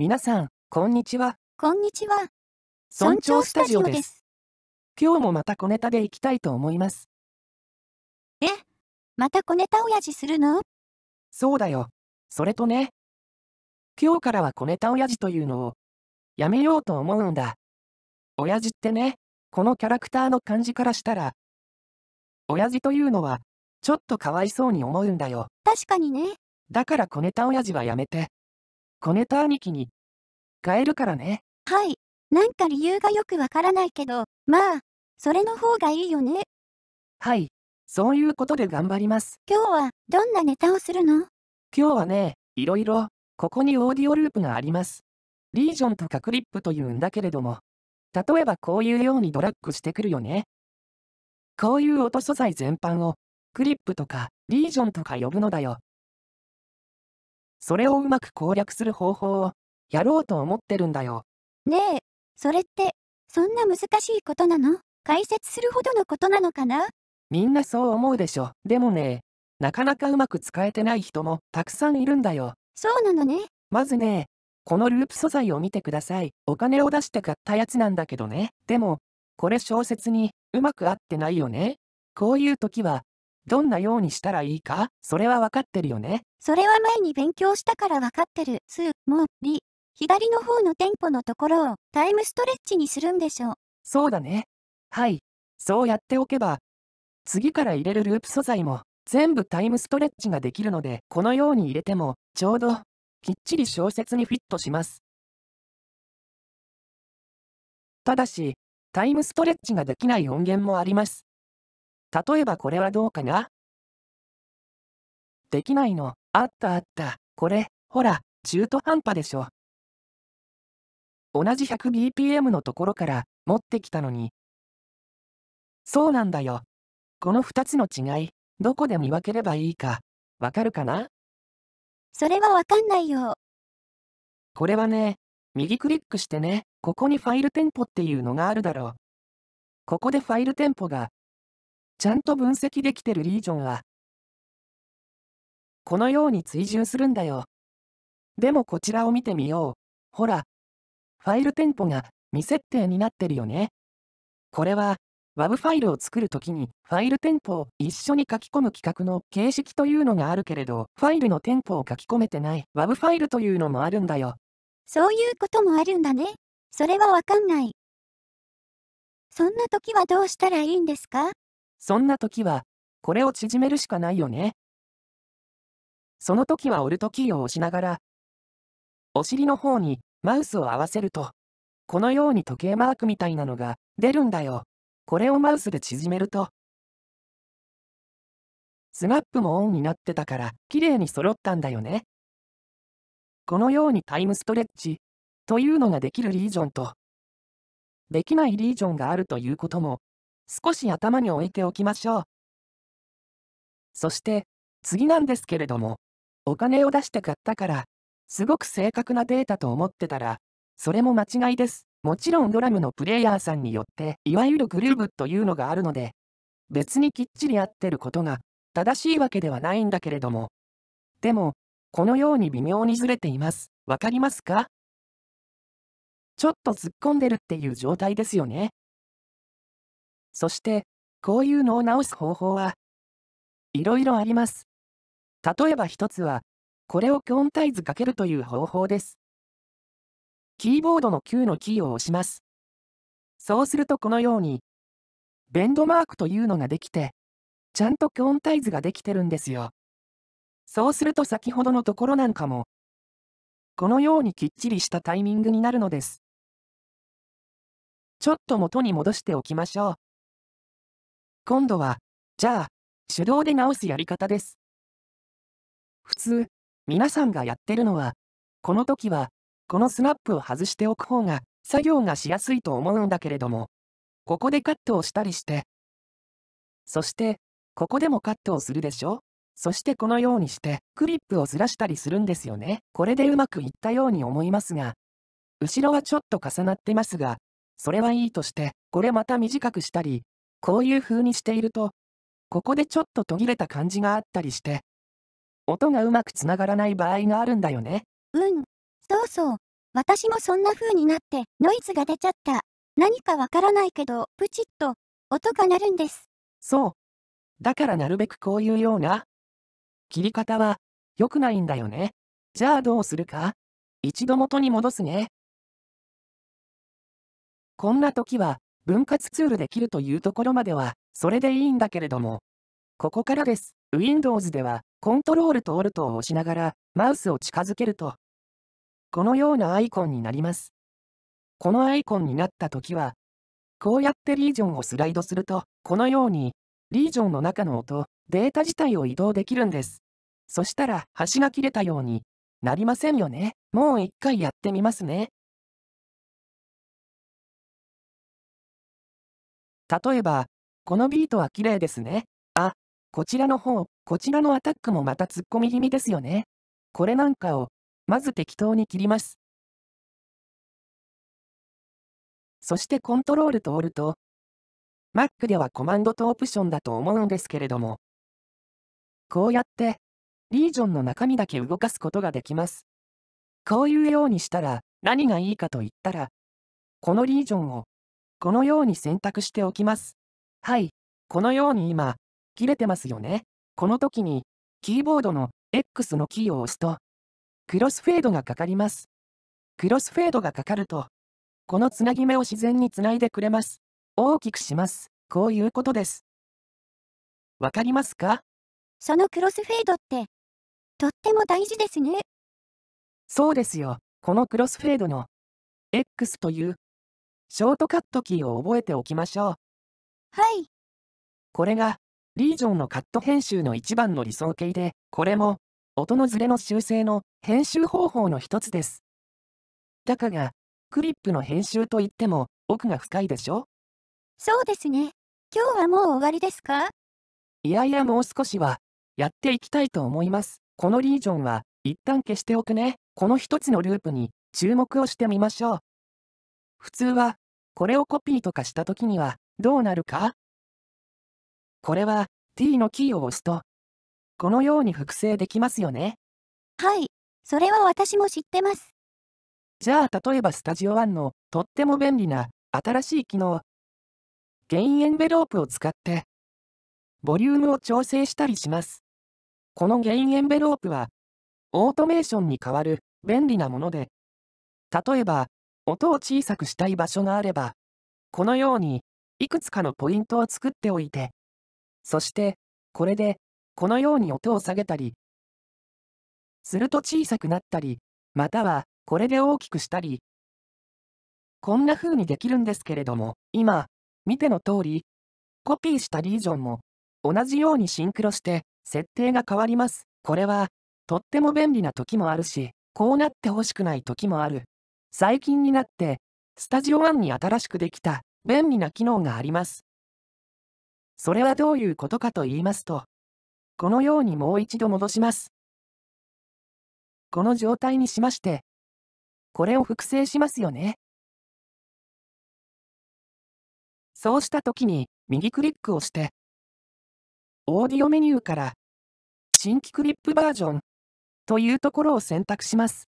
皆さん、こんにちは。こんにちは。村長スタジオです。今日もまた小ネタでいきたいと思います。え、また小ネタ親父するのそうだよ。それとね。今日からは小ネタ親父というのを、やめようと思うんだ。親父ってね、このキャラクターの感じからしたら、親父というのは、ちょっとかわいそうに思うんだよ。確かにね。だから小ネタ親父はやめて、小ネタ兄貴に、変えるからね。はい。なんか理由がよくわからないけど、まあ、それの方がいいよね。はい。そういうことで頑張ります。今日は、どんなネタをするの今日はね、いろいろ、ここにオーディオループがあります。リージョンとかクリップというんだけれども、例えばこういうようにドラッグしてくるよね。こういう音素材全般を、クリップとか、リージョンとか呼ぶのだよ。それをうまく攻略する方法をやろうと思ってるんだよ。ねえ、それってそんな難しいことなの解説するほどのことなのかなみんなそう思うでしょ。でもね、なかなかうまく使えてない人もたくさんいるんだよ。そうなのね。まずね、このループ素材を見てください。お金を出して買ったやつなんだけどね。でも、これ小説にうまく合ってないよね。こういう時は、どんなようにしたらいいかそれはわかってるよね。それは前に勉強したからわかってる。つ、も、り。左の方のテンポのところをタイムストレッチにするんでしょう。そうだね。はい。そうやっておけば、次から入れるループ素材も全部タイムストレッチができるので、このように入れてもちょうどきっちり小説にフィットします。ただし、タイムストレッチができない音源もあります。例えばこれはどうかなできないの、あったあった、これ、ほら、中途半端でしょ。同じ 100bpm のところから持ってきたのに。そうなんだよ。この2つの違い、どこで見分ければいいか、わかるかなそれはわかんないよ。これはね、右クリックしてね、ここにファイルテンポっていうのがあるだろう。ここでファイルテンポがちゃんと分析できてるリージョンは、このように追従するんだよ。でもこちらを見てみよう。ほら、ファイルテンポが未設定になってるよね。これは、WAV ファイルを作るときに、ファイルテンポを一緒に書き込む規格の形式というのがあるけれど、ファイルのテンポを書き込めてない WAV ファイルというのもあるんだよ。そういうこともあるんだね。それはわかんない。そんな時はどうしたらいいんですかそんな時は、これを縮めるしかないよね。その時はオルトキーを押しながら、お尻の方にマウスを合わせると、このように時計マークみたいなのが出るんだよ。これをマウスで縮めると。スナップもオンになってたから、綺麗に揃ったんだよね。このようにタイムストレッチというのができるリージョンと、できないリージョンがあるということも少し頭に置いておきましょう。そして、次なんですけれども、お金を出して買ったから、すごく正確なデータと思ってたら、それも間違いです。もちろんドラムのプレイヤーさんによって、いわゆるグルーブというのがあるので、別にきっちり合ってることが正しいわけではないんだけれども。でも、このように微妙にずれています。わかりますかちょっと突っ込んでるっていう状態ですよね。そして、こういうのを直す方法はいろいろあります。例えば一つは、これをキョンタイズかけるという方法です。キーボードの Q のキーを押します。そうするとこのように、ベンドマークというのができて、ちゃんとクオンタイズができてるんですよ。そうすると先ほどのところなんかも、このようにきっちりしたタイミングになるのです。ちょっと元に戻しておきましょう。今度は、じゃあ、手動で直すやり方です。普通、皆さんがやってるのは、この時は、このスナップを外しておく方が、作業がしやすいと思うんだけれども、ここでカットをしたりして、そして、ここでもカットをするでしょそしてこのようにして、クリップをずらしたりするんですよね。これでうまくいったように思いますが、後ろはちょっと重なってますが、それはいいとして、これまた短くしたり、こういう風にしていると、ここでちょっと途切れた感じがあったりして、音がうまくつながらない場合があるんだよね。うん、そうそう。私もそんな風になってノイズが出ちゃった。何かわからないけど、プチッと音が鳴るんです。そう。だからなるべくこういうような切り方は良くないんだよね。じゃあどうするか一度元に戻すね。こんな時は分割ツールできるというところまでは、それでいいんだけれども。ここからです。Windows では、コントロールとオルトを押しながら、マウスを近づけると、このようなアイコンになります。このアイコンになった時は、こうやってリージョンをスライドすると、このように、リージョンの中の音、データ自体を移動できるんです。そしたら、端が切れたようになりませんよね。もう一回やってみますね。例えば、このビートは綺麗ですね。あ、こちらの方、こちらのアタックもまた突っ込み気味ですよね。これなんかを、まず適当に切ります。そしてコントロールとオルト。Mac ではコマンドとオプションだと思うんですけれども。こうやって、リージョンの中身だけ動かすことができます。こういうようにしたら、何がいいかと言ったら、このリージョンをこのように選択しておきます。はい、このように今、切れてますよね。この時に、キーボードの X のキーを押すと、クロスフェードがかかります。クロスフェードがかかると、このつなぎ目を自然につないでくれます。大きくします。こういうことです。わかりますかそのクロスフェードって、とっても大事ですね。そうですよ。このクロスフェードの X というショートカットキーを覚えておきましょう。はい。これが、リージョンのカット編集の一番の理想形で、これも、音のズレの修正の編集方法の一つです。だかが、クリップの編集といっても、奥が深いでしょそうですね。今日はもう終わりですかいやいやもう少しは、やっていきたいと思います。このリージョンは、一旦消しておくね。この一つのループに、注目をしてみましょう。普通は、これをコピーとかした時には、どうなるかこれは、t のキーを押すと、このように複製できますよね。はい、それは私も知ってます。じゃあ、例えばスタジオ1の、とっても便利な、新しい機能、ゲインエンベロープを使って、ボリュームを調整したりします。このゲインエンベロープは、オートメーションに代わる便利なもので、例えば、音を小さくしたい場所があれば、このように、いくつかのポイントを作っておいて、そして、これで、このように音を下げたり、すると小さくなったり、または、これで大きくしたり、こんな風にできるんですけれども、今、見ての通り、コピーしたリージョンも、同じようにシンクロして、設定が変わります。これは、とっても便利な時もあるし、こうなってほしくない時もある。最近になって、スタジオ1に新しくできた便利な機能があります。それはどういうことかと言いますと、このようにもう一度戻します。この状態にしまして、これを複製しますよね。そうしたときに、右クリックをして、オーディオメニューから、新規クリップバージョンというところを選択します。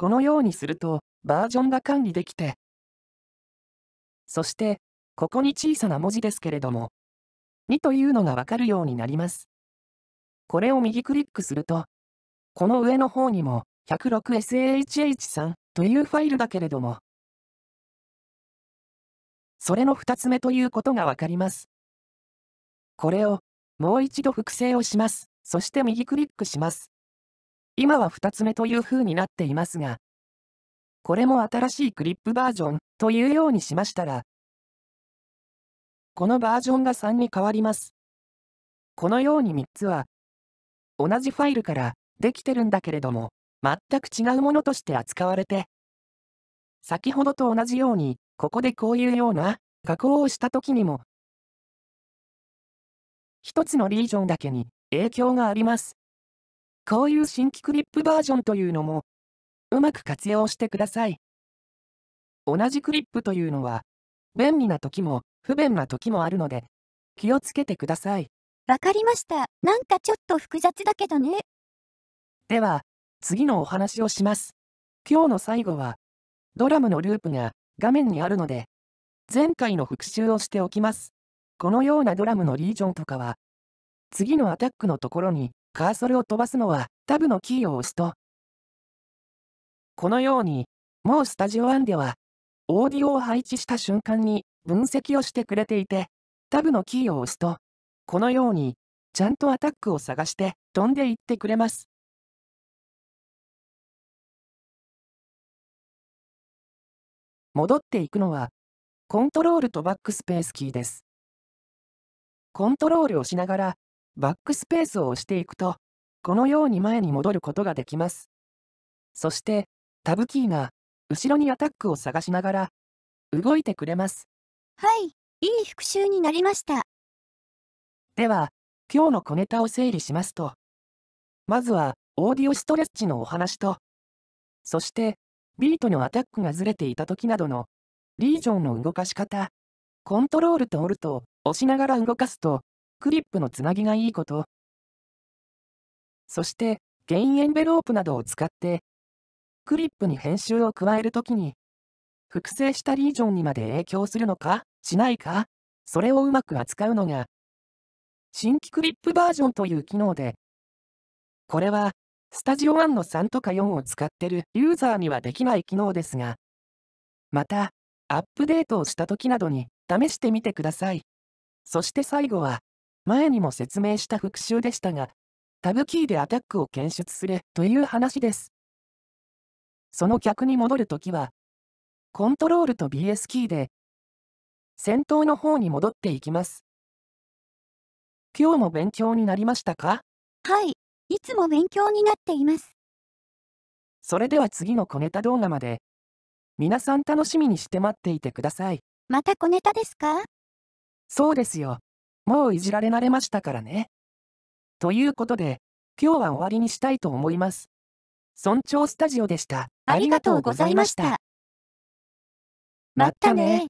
このようにするとバージョンが管理できて、そして、ここに小さな文字ですけれども、2というのがわかるようになります。これを右クリックすると、この上の方にも 106SAHH3 というファイルだけれども、それの2つ目ということがわかります。これをもう一度複製をします。そして右クリックします。今は2つ目という風になっていますが、これも新しいクリップバージョンというようにしましたら、このバージョンが3に変わります。このように3つは、同じファイルからできてるんだけれども、全く違うものとして扱われて、先ほどと同じように、ここでこういうような加工をした時にも、一つのリージョンだけに影響があります。こういう新規クリップバージョンというのも、うまく活用してください。同じクリップというのは、便利な時も不便な時もあるので、気をつけてください。わかりました。なんかちょっと複雑だけどね。では、次のお話をします。今日の最後は、ドラムのループが画面にあるので、前回の復習をしておきます。このようなドラムのリージョンとかは、次のアタックのところにカーソルを飛ばすのはタブのキーを押すと、このように、もうスタジオ1では、オーディオを配置した瞬間に分析をしてくれていて、タブのキーを押すと、このように、ちゃんとアタックを探して飛んでいってくれます。戻っていくのは、コントロールとバックスペースキーです。コントロールをしながら、バックスペースを押していくと、このように前に戻ることができます。そして、タブキーが、後ろにアタックを探しながら、動いてくれます。はい、いい復習になりました。では、今日の小ネタを整理しますと、まずは、オーディオストレッチのお話と、そして、ビートのアタックがずれていた時などの、リージョンの動かし方、コントロールとオルトを押しながら動かすと、クリップのつなぎがいいこと。そして、ゲインエンベロープなどを使って、クリップに編集を加えるときに、複製したリージョンにまで影響するのか、しないか、それをうまく扱うのが、新規クリップバージョンという機能で、これは、スタジオ1の3とか4を使ってるユーザーにはできない機能ですが、また、アップデートをした時などに試してみてください。そして最後は、前にも説明した復習でしたが、タブキーでアタックを検出するという話です。その客に戻るときは、コントロールと BS キーで、先頭の方に戻っていきます。今日も勉強になりましたかはい、いつも勉強になっています。それでは次の小ネタ動画まで、皆さん楽しみにして待っていてください。また小ネタですかそうですよ。もういじられ慣れましたからね。ということで、今日は終わりにしたいと思います。村長スタジオでした。ありがとうございました。またね